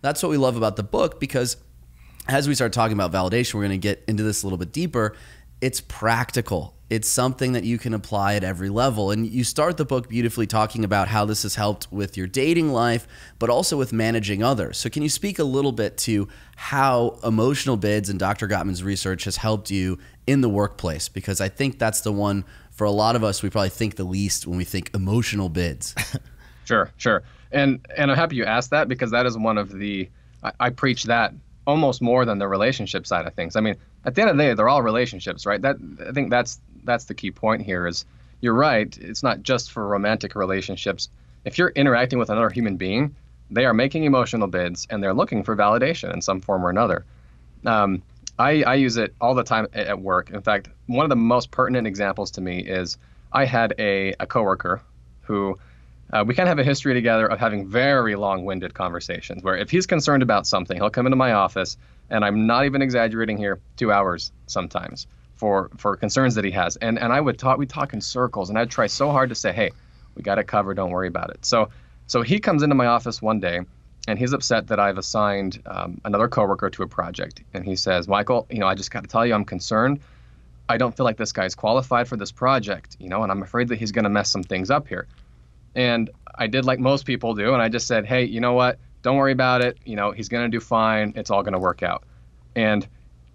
that's what we love about the book because as we start talking about validation, we're going to get into this a little bit deeper. It's practical. It's something that you can apply at every level. And you start the book beautifully talking about how this has helped with your dating life, but also with managing others. So, can you speak a little bit to how emotional bids and Dr. Gottman's research has helped you in the workplace? Because I think that's the one for a lot of us, we probably think the least when we think emotional bids. Sure, sure. And and I'm happy you asked that because that is one of the I, I preach that almost more than the relationship side of things. I mean, at the end of the day, they're all relationships, right? That I think that's that's the key point here is you're right. It's not just for romantic relationships. If you're interacting with another human being, they are making emotional bids and they're looking for validation in some form or another. Um, I, I use it all the time at work. In fact, one of the most pertinent examples to me is I had a, a coworker who uh, we kind of have a history together of having very long-winded conversations where if he's concerned about something he'll come into my office and i'm not even exaggerating here two hours sometimes for for concerns that he has and and i would talk we talk in circles and i'd try so hard to say hey we got it covered don't worry about it so so he comes into my office one day and he's upset that i've assigned um, another coworker to a project and he says michael you know i just got to tell you i'm concerned i don't feel like this guy's qualified for this project you know and i'm afraid that he's going to mess some things up here and I did like most people do, and I just said, hey, you know what? Don't worry about it. You know, he's going to do fine. It's all going to work out. And,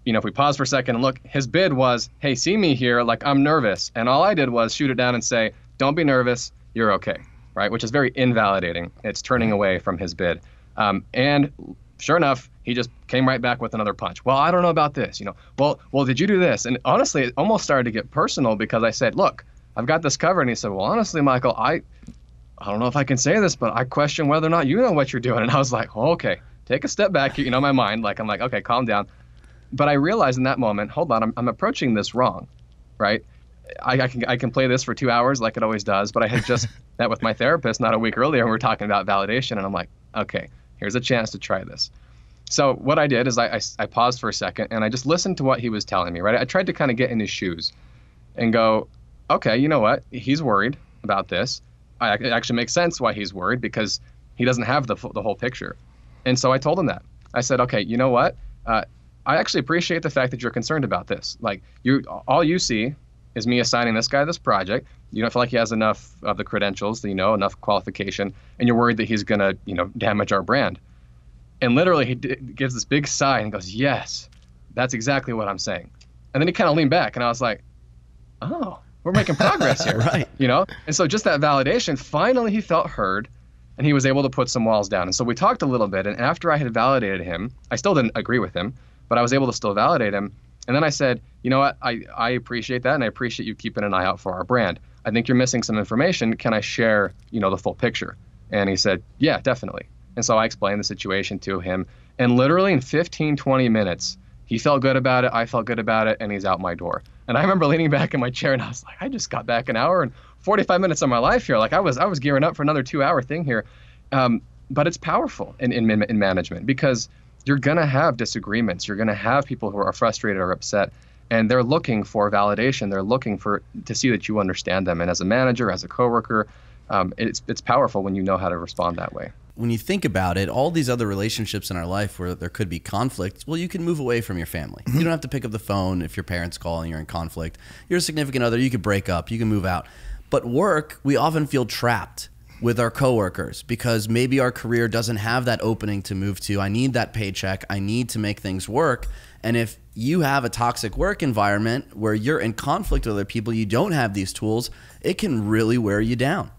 you know, if we pause for a second and look, his bid was, hey, see me here. Like, I'm nervous. And all I did was shoot it down and say, don't be nervous. You're okay. Right. Which is very invalidating. It's turning away from his bid. Um, and sure enough, he just came right back with another punch. Well, I don't know about this, you know. Well, well, did you do this? And honestly, it almost started to get personal because I said, "Look, I've got this covered." And he said, "Well, honestly, Michael, I I don't know if I can say this, but I question whether or not you know what you're doing. And I was like, okay, take a step back. You know, my mind, like, I'm like, okay, calm down. But I realized in that moment, hold on, I'm, I'm approaching this wrong, right? I, I, can I can play this for two hours like it always does. But I had just met with my therapist not a week earlier, and we are talking about validation, and I'm like, okay, here's a chance to try this. So what I did is I, I, I paused for a second and I just listened to what he was telling me. Right, I tried to kind of get in his shoes, and go, okay, you know what? He's worried about this it actually makes sense why he's worried because he doesn't have the, the whole picture. And so I told him that. I said, okay, you know what? Uh, I actually appreciate the fact that you're concerned about this. Like you, all you see is me assigning this guy this project. You don't feel like he has enough of the credentials, you know, enough qualification, and you're worried that he's gonna, you know, damage our brand. And literally, he d- gives this big sigh and goes, "Yes, that's exactly what I'm saying." And then he kind of leaned back, and I was like, "Oh, we're making progress here. right. You know? And so just that validation, finally he felt heard and he was able to put some walls down. And so we talked a little bit. And after I had validated him, I still didn't agree with him, but I was able to still validate him. And then I said, you know what? I, I appreciate that. And I appreciate you keeping an eye out for our brand. I think you're missing some information. Can I share, you know, the full picture? And he said, yeah, definitely. And so I explained the situation to him. And literally in 15, 20 minutes, he felt good about it. I felt good about it. And he's out my door. And I remember leaning back in my chair and I was like, I just got back an hour and 45 minutes of my life here. Like I was, I was gearing up for another two hour thing here. Um, but it's powerful in, in, in management because you're going to have disagreements. You're going to have people who are frustrated or upset and they're looking for validation. They're looking for to see that you understand them. And as a manager, as a coworker, um, it's, it's powerful when you know how to respond that way when you think about it, all these other relationships in our life where there could be conflict, well, you can move away from your family. Mm-hmm. You don't have to pick up the phone if your parents call and you're in conflict. Your significant other, you could break up, you can move out. But work, we often feel trapped with our coworkers because maybe our career doesn't have that opening to move to. I need that paycheck. I need to make things work. And if you have a toxic work environment where you're in conflict with other people, you don't have these tools, it can really wear you down.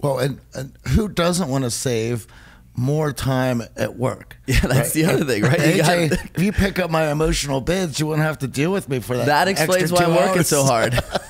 Well, and, and who doesn't want to save more time at work? Yeah, that's right? the other thing, right? You gotta, if you pick up my emotional bids, you won't have to deal with me for that. That explains why I'm hours. working so hard.